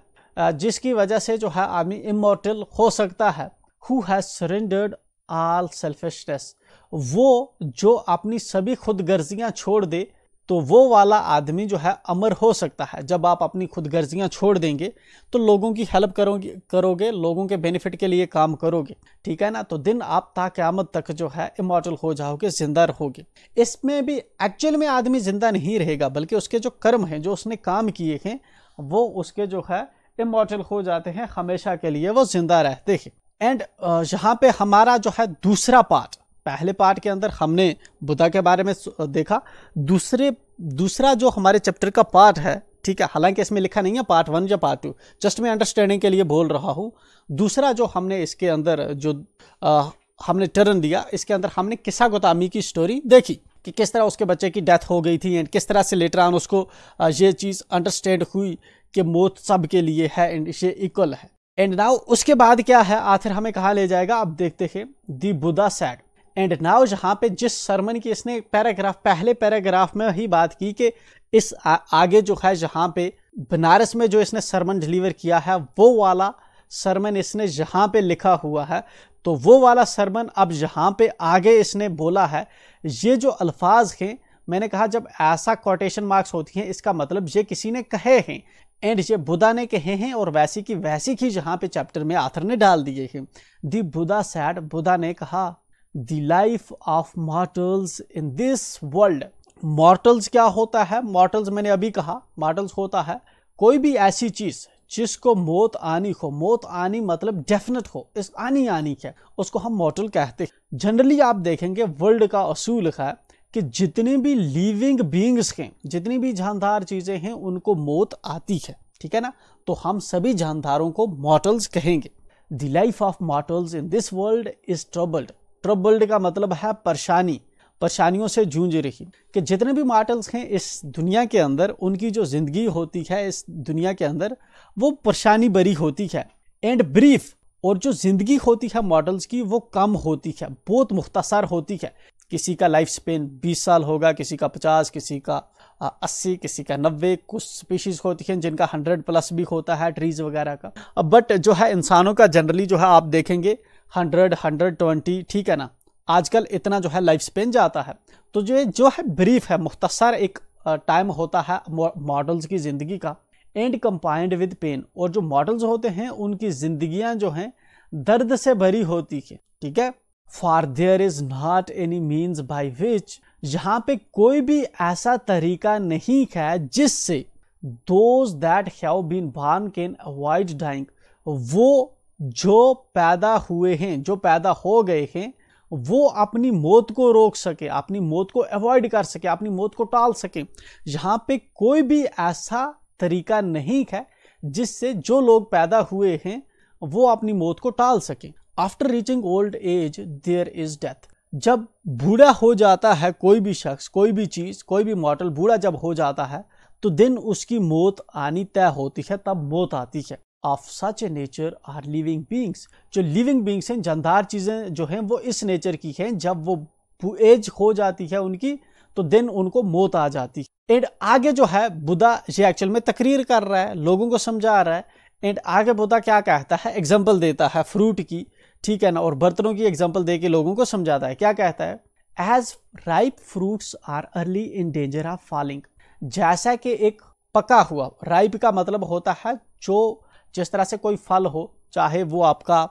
जिसकी वजह से जो है आदमी इमोर्टल हो सकता है who has surrendered all selfishness वो जो अपनी सभी खुद गर्जियाँ छोड़ दे तो वो वाला आदमी जो है अमर हो सकता है जब आप अपनी खुद गर्जियाँ छोड़ देंगे तो लोगों की हेल्प करोगे करोगे लोगों के बेनिफिट के लिए काम करोगे ठीक है ना तो दिन आप ताक्यामत तक जो है इमोटल हो जाओगे जिंदा रहोगे इसमें भी एक्चुअल में आदमी जिंदा नहीं रहेगा बल्कि उसके जो कर्म हैं जो उसने काम किए हैं वो उसके जो है इमोटल हो जाते हैं हमेशा के लिए वो जिंदा रहते हैं एंड यहाँ uh, पे हमारा जो है दूसरा पार्ट पहले पार्ट के अंदर हमने बुद्धा के बारे में देखा दूसरे दूसरा जो हमारे चैप्टर का पार्ट है ठीक है हालांकि इसमें लिखा नहीं है पार्ट वन या पार्ट टू जस्ट मैं अंडरस्टैंडिंग के लिए बोल रहा हूँ दूसरा जो हमने इसके अंदर जो आ, uh, हमने टर्न दिया इसके अंदर हमने किसा गोतामी की स्टोरी देखी कि किस तरह उसके बच्चे की डेथ हो गई थी एंड किस तरह से लेटर ऑन उसको uh, ये चीज़ अंडरस्टैंड हुई कि मौत सब के लिए है एंड इसे इक्वल है एंड नाउ उसके बाद क्या है आखिर हमें कहा ले जाएगा आप देखते हैं the Buddha said and now जहाँ पे जिस सरमन की इसने पैराग्राफ पहले पैराग्राफ में ही बात की कि इस आ, आगे जो है जहाँ पे बनारस में जो इसने सरमन डिलीवर किया है वो वाला सरमन इसने जहाँ पे लिखा हुआ है तो वो वाला सरमन अब जहाँ पे आगे इसने बोला है ये जो अल्फाज हैं मैंने कहा जब ऐसा कोटेशन मार्क्स होती हैं इसका मतलब ये किसी ने कहे हैं एंड ये बुधा ने कहे हैं और वैसी की वैसी ही जहाँ पे चैप्टर में आथर ने डाल दिए हैं दी बुधा सैड बुधा ने कहा the life of mortals in this world mortals क्या होता है मॉर्टल्स मैंने अभी कहा मॉर्टल्स होता है कोई भी ऐसी चीज जिसको मौत आनी हो मौत आनी मतलब डेफिनेट हो इस आनी आनी क्या उसको हम मॉर्टल कहते हैं जनरली आप देखेंगे वर्ल्ड का असूल है कि जितने भी लिविंग बींग्स हैं जितनी भी जानदार चीज़ें हैं उनको मौत आती है ठीक है ना तो हम सभी जानदारों को मॉटल्स कहेंगे the life of mortals in this world is troubled troubled का मतलब है परेशानी परेशानियों से जूझ रही कि जितने भी मॉटल्स हैं इस दुनिया के अंदर उनकी जो ज़िंदगी होती है इस दुनिया के अंदर वो परेशानी भरी होती है एंड ब्रीफ और जो ज़िंदगी होती है मॉडल्स की वो कम होती है बहुत मुख्तसर होती है किसी का लाइफ स्पेन 20 साल होगा किसी का 50 किसी का अस्सी किसी का नब्बे कुछ स्पीशीज़ होती हैं जिनका हंड्रेड प्लस भी होता है ट्रीज़ वगैरह का बट जो है इंसानों का जनरली जो है आप देखेंगे हंड्रेड हंड्रेड ट्वेंटी ठीक है ना आजकल इतना जो है लाइफ स्पेन जाता है तो जो जो है ब्रीफ है मुख्तसर एक टाइम होता है मॉडल्स की ज़िंदगी का एंड कंपाइंड विद पेन और जो मॉडल्स होते हैं उनकी ज़िंदियाँ जो हैं दर्द से भरी होती है ठीक है for there is not any means by which यहाँ पे कोई भी ऐसा तरीका नहीं है जिससे those that have been born can avoid dying वो जो पैदा हुए हैं जो पैदा हो गए हैं वो अपनी मौत को रोक सके अपनी मौत को अवॉइड कर सके अपनी मौत को टाल सके यहाँ पे कोई भी ऐसा तरीका नहीं है जिससे जो लोग पैदा हुए हैं वो अपनी मौत को टाल सकें after reaching old age there is death जब बूढ़ा हो जाता है कोई भी शख्स कोई भी चीज़ कोई भी मॉडल बूढ़ा जब हो जाता है तो दिन उसकी मौत आनी तय होती है तब मौत आती है of such a nature are living beings जो लिविंग बींग्स हैं जानदार चीज़ें जो हैं वो इस नेचर की हैं जब वो एज हो जाती है उनकी तो दिन उनको मौत आ जाती है एंड आगे जो है बुद्धा ये एक्चुअल में तकरीर कर रहा है लोगों को समझा रहा है एंड आगे बुद्धा क्या कहता है एग्जाम्पल देता है फ्रूट की ठीक है ना और बर्तनों की एग्जाम्पल दे के लोगों को समझाता है क्या कहता है as ripe fruits are early in danger of falling जैसा कि एक पका हुआ राइप का मतलब होता है जो जिस तरह से कोई फल हो चाहे वो आपका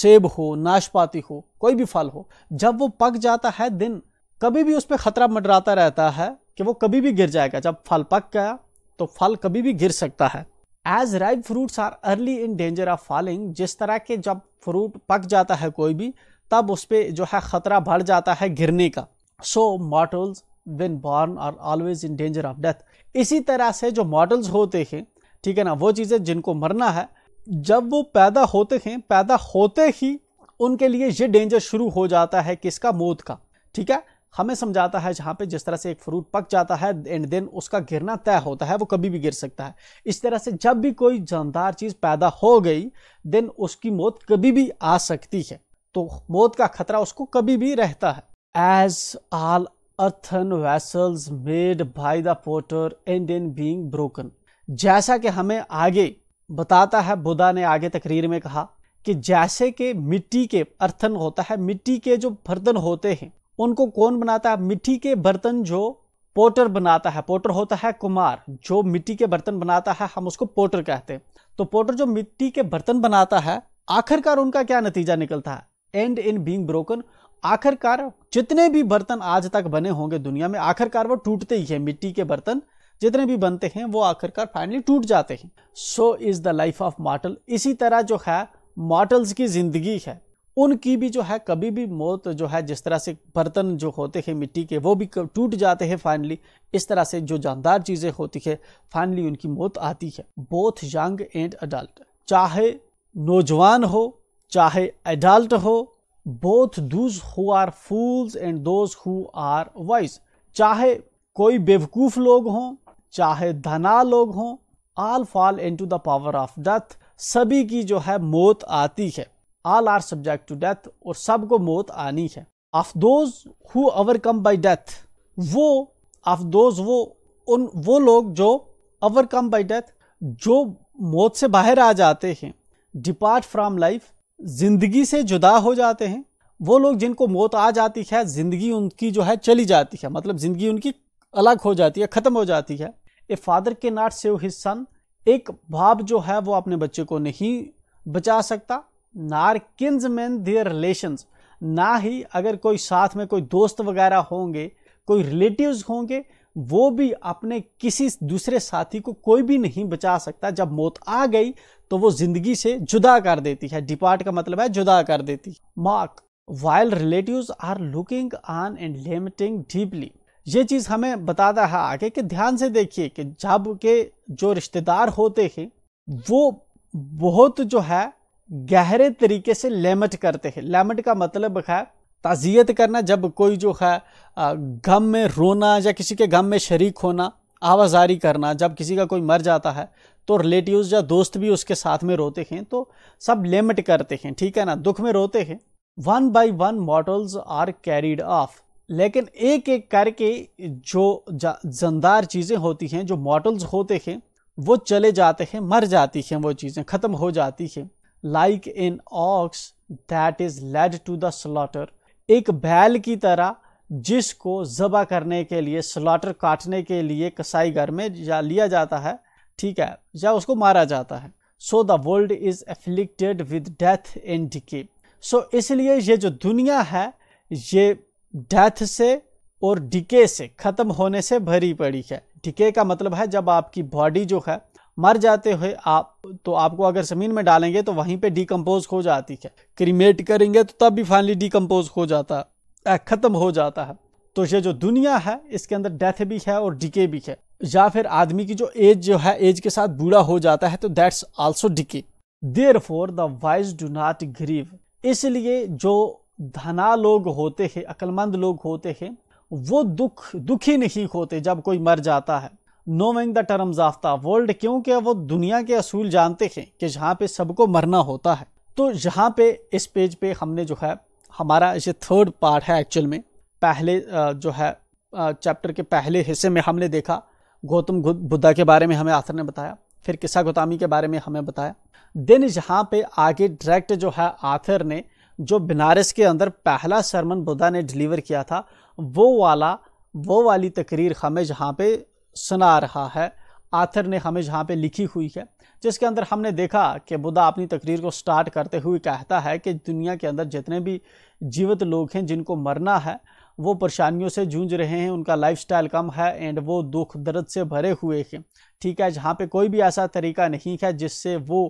सेब हो नाशपाती हो कोई भी फल हो जब वो पक जाता है दिन कभी भी उस पर खतरा मंडराता रहता है कि वो कभी भी गिर जाएगा जब फल पक गया तो फल कभी भी गिर सकता है as ripe fruits are early in danger of falling जिस तरह के जब फ्रूट पक जाता है कोई भी तब उस पर जो है ख़तरा बढ़ जाता है गिरने का so mortals when born are always in danger of death इसी तरह से जो मॉडल्स होते हैं ठीक है ना वो चीज़ें जिनको मरना है जब वो पैदा होते हैं पैदा होते ही उनके लिए ये डेंजर शुरू हो जाता है किसका मौत का ठीक है हमें समझाता है जहाँ पे जिस तरह से एक फ्रूट पक जाता है एंड देन उसका गिरना तय होता है वो कभी भी गिर सकता है इस तरह से जब भी कोई जानदार चीज़ पैदा हो गई देन उसकी मौत कभी भी आ सकती है तो मौत का खतरा उसको कभी भी रहता है as all earthen vessels made by the potter end in being broken जैसा कि हमें आगे बताता है बुद्धा ने आगे तकरीर में कहा कि जैसे कि मिट्टी के अर्थन होता है मिट्टी के जो बर्तन होते हैं उनको कौन बनाता है मिट्टी के बर्तन जो पोटर बनाता है पोटर होता है कुमार जो मिट्टी के बर्तन बनाता है हम उसको पोटर कहते हैं तो पोटर जो मिट्टी के बर्तन बनाता है आखिरकार उनका क्या नतीजा निकलता है एंड इन बींग ब्रोकन आखिरकार जितने भी बर्तन आज तक बने होंगे दुनिया में आखिरकार वो टूटते ही है मिट्टी के बर्तन जितने भी बनते हैं वो आखिरकार फाइनली टूट जाते हैं so is the life of mortal इसी तरह जो है मॉटल्स की जिंदगी है उनकी भी जो है कभी भी मौत जो है जिस तरह से बर्तन जो होते हैं मिट्टी के वो भी टूट जाते हैं फाइनली इस तरह से जो जानदार चीज़ें होती है फाइनली उनकी मौत आती है बोथ यंग एंड अडल्ट चाहे नौजवान हो चाहे एडल्ट हो both those who are fools and those who are wise चाहे कोई बेवकूफ़ लोग हों चाहे धना लोग हों all fall into the power of death सभी की जो है मौत आती है all are subject to death और सबको मौत आनी है of those who overcome by death वो ऑफ दोज वो उन वो लोग जो ओवरकम by डेथ जो मौत से बाहर आ जाते हैं डिपार्ट फ्रॉम लाइफ जिंदगी से जुदा हो जाते हैं वो लोग जिनको मौत आ जाती है जिंदगी उनकी जो है चली जाती है मतलब जिंदगी उनकी अलग हो जाती है ख़त्म हो जाती है ए फादर के नाट सेव हिज सन एक बाप जो है वो अपने बच्चे को नहीं बचा सकता नार मैन देयर रिलेशंस ना ही अगर कोई साथ में कोई दोस्त वगैरह होंगे कोई रिलेटिव्स होंगे वो भी अपने किसी दूसरे साथी को कोई भी नहीं बचा सकता जब मौत आ गई तो वो जिंदगी से जुदा कर देती है डिपार्ट का मतलब है जुदा कर देती mark while relatives are looking on and lamenting deeply ये चीज़ हमें बताता है आगे कि ध्यान से देखिए कि जब के जो रिश्तेदार होते हैं वो बहुत जो है गहरे तरीके से लेमट करते हैं लेमट का मतलब है ताज़ियत करना जब कोई जो है गम में रोना या किसी के गम में शरीक होना आवाजारी करना जब किसी का कोई मर जाता है तो रिलेटिव्स या दोस्त भी उसके साथ में रोते हैं तो सब लेमट करते हैं ठीक है ना दुख में रोते हैं one by one mortals are carried off लेकिन एक एक करके जो जनदार चीज़ें होती हैं जो मॉडल्स होते हैं वो चले जाते हैं मर जाती हैं वो चीज़ें ख़त्म हो जाती हैं like an ox that is led to the slaughter एक बैल की तरह जिसको जबा करने के लिए स्लॉटर काटने के लिए कसाई घर में जा लिया जाता है ठीक है या उसको मारा जाता है so the world is afflicted with death and decay so इसलिए ये जो दुनिया है ये डेथ से और डिके से ख़त्म होने से भरी पड़ी है डिके का मतलब है जब आपकी बॉडी जो है मर जाते हुए आप तो आपको अगर ज़मीन में डालेंगे तो वहीं पे डिकम्पोज हो जाती है क्रीमेट करेंगे तो तब भी फाइनली डिकम्पोज हो जाता है ख़त्म हो जाता है तो ये जो दुनिया है इसके अंदर डेथ भी है और डिके भी है या फिर आदमी की जो एज जो है एज के साथ बूढ़ा हो जाता है तो that's also decay therefore the wise do not grieve इसलिए जो धना लोग होते हैं अक्लमंद लोग होते हैं वो दुख दुखी नहीं होते जब कोई मर जाता है knowing the terms of the world क्योंकि वो दुनिया के असूल जानते हैं कि जहाँ पे सबको मरना होता है तो यहाँ पे इस पेज पे हमने जो है हमारा ये थर्ड पार्ट है एक्चुअल में पहले जो है चैप्टर के पहले हिस्से में हमने देखा गौतम बुद्धा के बारे में हमें आथर ने बताया फिर किस्सा गोतामी के बारे में हमें बताया देन यहाँ पे आगे डायरेक्ट जो है आथर ने जो बनारस के अंदर पहला सरमन बुद्धा ने डिलीवर किया था वो वाला वो वाली तकरीर हमें जहाँ पे सुना रहा है आथर ने हमें जहाँ पे लिखी हुई है जिसके अंदर हमने देखा कि बुद्धा अपनी तकरीर को स्टार्ट करते हुए कहता है कि दुनिया के अंदर जितने भी जीवित लोग हैं जिनको मरना है वो परेशानियों से जूझ रहे हैं उनका लाइफस्टाइल कम है एंड वो दुख दर्द से भरे हुए हैं ठीक है जहाँ पे कोई भी ऐसा तरीका नहीं है जिससे वो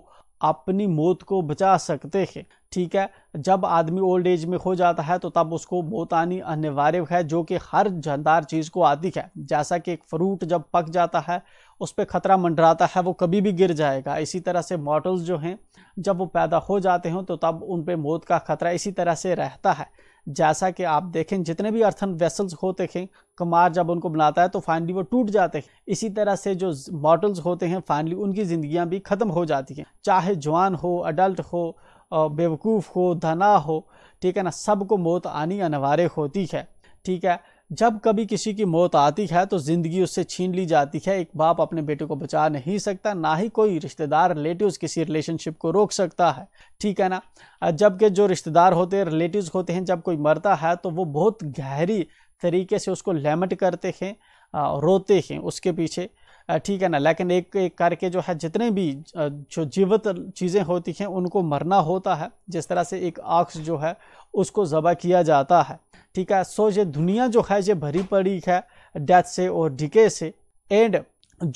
अपनी मौत को बचा सकते हैं ठीक है जब आदमी ओल्ड एज में हो जाता है तो तब उसको मौत आनी अनिवार्य है जो कि हर जानदार चीज़ को आती है जैसा कि एक फ्रूट जब पक जाता है उस पर खतरा मंडराता है वो कभी भी गिर जाएगा इसी तरह से मॉडल्स जो हैं जब वो पैदा हो जाते हैं तो तब उन पर मौत का खतरा इसी तरह से रहता है जैसा कि आप देखें जितने भी अर्थन वेसल्स होते हैं कमार जब उनको बनाता है तो फाइनली वो टूट जाते हैं इसी तरह से जो मॉडल्स होते हैं फाइनली उनकी ज़िंदियाँ भी ख़त्म हो जाती हैं चाहे जवान हो अडल्ट हो बेवकूफ़ हो धना हो ठीक है ना सबको मौत आनी अनिवार्य होती है ठीक है जब कभी किसी की मौत आती है तो ज़िंदगी उससे छीन ली जाती है एक बाप अपने बेटे को बचा नहीं सकता ना ही कोई रिश्तेदार रिलेटिव किसी रिलेशनशिप को रोक सकता है ठीक है ना जबकि जो रिश्तेदार होते हैं रिलेटिव होते हैं जब कोई मरता है तो वो बहुत गहरी तरीके से उसको लेमट करते हैं रोते हैं उसके पीछे ठीक है ना लेकिन एक एक करके जो है जितने भी जो जीवित चीज़ें होती हैं उनको मरना होता है जिस तरह से एक आक्स जो है उसको ज़बह किया जाता है ठीक है सो ये दुनिया जो है ये भरी पड़ी है डेथ से और डिके से एंड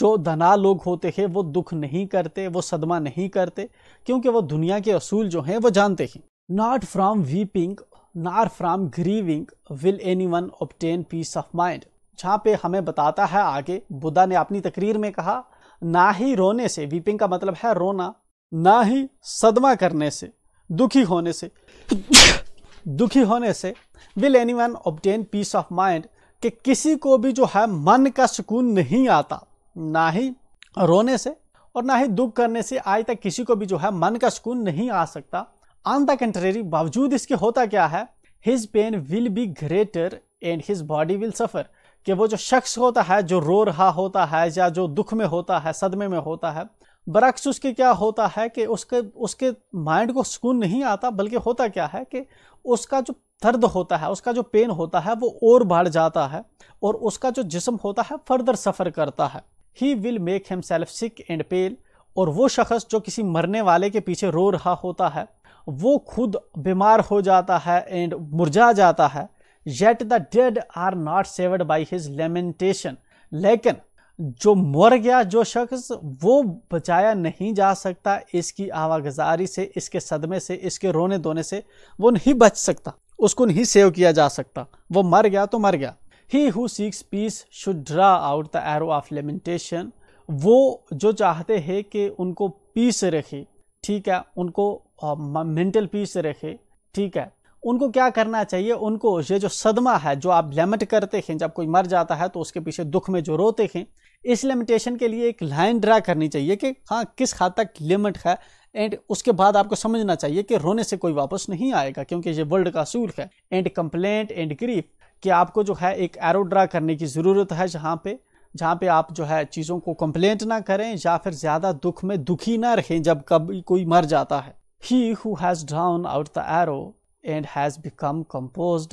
जो धना लोग होते हैं वो दुख नहीं करते वो सदमा नहीं करते क्योंकि वो दुनिया के असूल जो हैं वो जानते हैं not from weeping not from grieving will anyone obtain peace of mind जहाँ पे हमें बताता है आगे बुद्धा ने अपनी तकरीर में कहा ना ही रोने से वीपिंग का मतलब है रोना ना ही सदमा करने से दुखी होने से दुखी होने से will anyone obtain peace of mind कि किसी को भी जो है मन का सुकून नहीं आता ना ही रोने से और ना ही दुख करने से आज तक किसी को भी जो है मन का सुकून नहीं आ सकता ऑन द कंट्रेरी बावजूद इसके होता क्या है his pain will be greater and his body will suffer कि वो जो शख्स होता है जो रो रहा होता है या जो दुख में होता है सदमे में होता है बरक्स उसके क्या होता है कि उसके उसके माइंड को सुकून नहीं आता बल्कि होता क्या है कि उसका जो दर्द होता है उसका जो पेन होता है वो और बढ़ जाता है और उसका जो जिसम होता है फर्दर सफ़र करता है he will make himself sick and pale और वो शख्स जो किसी मरने वाले के पीछे रो रहा होता है वो खुद बीमार हो जाता है एंड मुरझा जाता है yet the dead are not saved by his lamentation लेकिन जो मर गया जो शख्स वो बचाया नहीं जा सकता इसकी आवागजारी से इसके सदमे से इसके रोने धोने से वो नहीं बच सकता उसको नहीं सेव किया जा सकता वो मर गया तो मर गया he who seeks peace should draw out the arrow of lamentation वो जो चाहते हैं कि उनको पीस रखे ठीक है उनको मेंटल पीस रखे ठीक है उनको क्या करना चाहिए उनको ये जो सदमा है जो आप लेमट करते हैं जब कोई मर जाता है तो उसके पीछे दुख में जो रोते हैं इस लिमिटेशन के लिए एक लाइन ड्रा करनी चाहिए कि हाँ किस हद तक लिमिट है एंड उसके बाद आपको समझना चाहिए कि रोने से कोई वापस नहीं आएगा क्योंकि ये वर्ल्ड का असूल है एंड कंप्लेंट एंड ग्रीफ कि आपको जो है एक एरो ड्रा करने की ज़रूरत है जहाँ पे जहाँ पे आप जो है चीज़ों को कंप्लेंट ना करें या फिर ज़्यादा दुख में दुखी ना रहें जब कभी कोई मर जाता है he who has drawn out the arrow and has become composed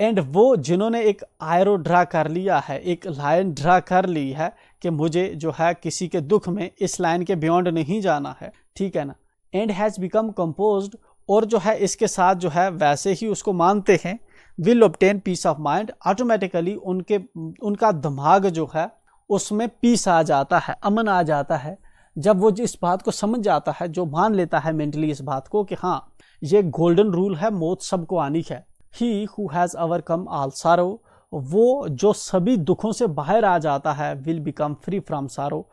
and वो जिन्होंने एक आयरो ड्रा कर लिया है एक लाइन ड्रा कर ली है कि मुझे जो है किसी के दुख में इस लाइन के बियॉन्ड नहीं जाना है ठीक है ना एंड हैज़ बिकम कम्पोज और जो है इसके साथ जो है वैसे ही उसको मानते हैं will obtain peace of mind automatically उनके उनका दिमाग जो है उसमें पीस आ जाता है अमन आ जाता है जब वो इस बात को समझ जाता है जो मान लेता है मेंटली इस बात को कि हाँ ये गोल्डन रूल है मौत सबको आनी है he who has overcome all sorrow वो जो सभी दुखों से बाहर आ जाता है विल बिकम फ्री फ्रॉम सारो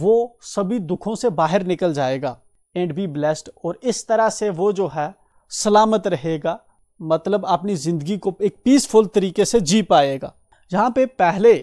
वो सभी दुखों से बाहर निकल जाएगा एंड बी ब्लेस्ड और इस तरह से वो जो है सलामत रहेगा मतलब अपनी ज़िंदगी को एक पीसफुल तरीके से जी पाएगा यहाँ पे पहले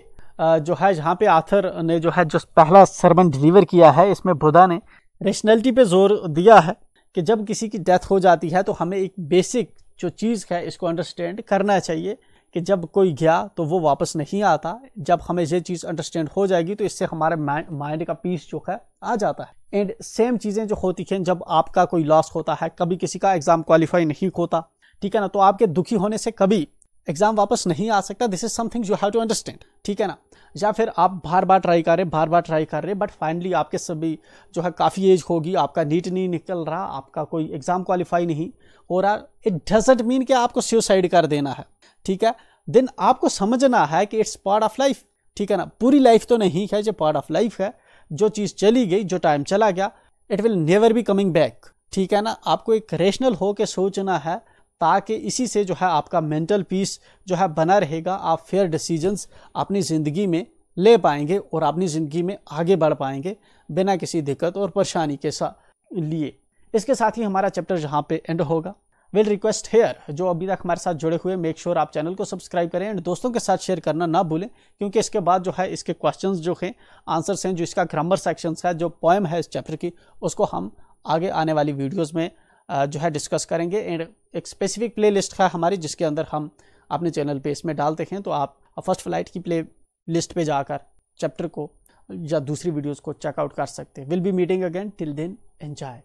जो है जहाँ पे आथर ने जो है जो पहला सरमन डिलीवर किया है इसमें बुधा ने रेशनैलिटी पे जोर दिया है कि जब किसी की डेथ हो जाती है तो हमें एक बेसिक जो चीज़ है इसको अंडरस्टैंड करना चाहिए कि जब कोई गया तो वो वापस नहीं आता जब हमें ये चीज़ अंडरस्टैंड हो जाएगी तो इससे हमारे माइंड का पीस जो है आ जाता है एंड सेम चीज़ें जो होती हैं जब आपका कोई लॉस होता है कभी किसी का एग्ज़ाम क्वालिफाई नहीं होता ठीक है ना तो आपके दुखी होने से कभी एग्ज़ाम वापस नहीं आ सकता this is something you have to understand ठीक है ना या फिर आप बार बार ट्राई कर रहे बार बार ट्राई कर रहे बट फाइनली आपके सभी जो है काफ़ी एज होगी आपका नीट नहीं निकल रहा आपका कोई एग्ज़ाम क्वालिफाई नहीं हो रहा इट डजेंट मीन कि आपको सुसाइड कर देना है ठीक है देन आपको समझना है कि इट्स पार्ट ऑफ लाइफ ठीक है ना पूरी लाइफ तो नहीं है जो पार्ट ऑफ लाइफ है जो चीज़ चली गई जो टाइम चला गया it will never be coming back ठीक है ना आपको एक रेशनल हो के सोचना है ताकि इसी से जो है आपका मेंटल पीस जो है बना रहेगा आप फेयर डिसीजंस अपनी ज़िंदगी में ले पाएंगे और अपनी ज़िंदगी में आगे बढ़ पाएंगे बिना किसी दिक्कत और परेशानी के साथ लिए इसके साथ ही हमारा चैप्टर यहाँ पे एंड होगा विल रिक्वेस्ट हेयर जो अभी तक हमारे साथ जुड़े हुए मेक श्योर sure आप चैनल को सब्सक्राइब करें एंड दोस्तों के साथ शेयर करना ना भूलें क्योंकि इसके बाद जो है इसके क्वेश्चंस जो हैं आंसर्स हैं जो इसका ग्रामर सेक्शंस है जो पोएम है इस चैप्टर की उसको हम आगे आने वाली वीडियोज़ में जो है डिस्कस करेंगे एंड एक स्पेसिफिक प्ले लिस्ट है हमारी जिसके अंदर हम अपने चैनल पे इसमें डालते हैं तो आप फर्स्ट फ्लाइट की प्ले लिस्ट पर जाकर चैप्टर को या दूसरी वीडियोज़ को चेकआउट कर सकते हैं will be meeting again till then enjoy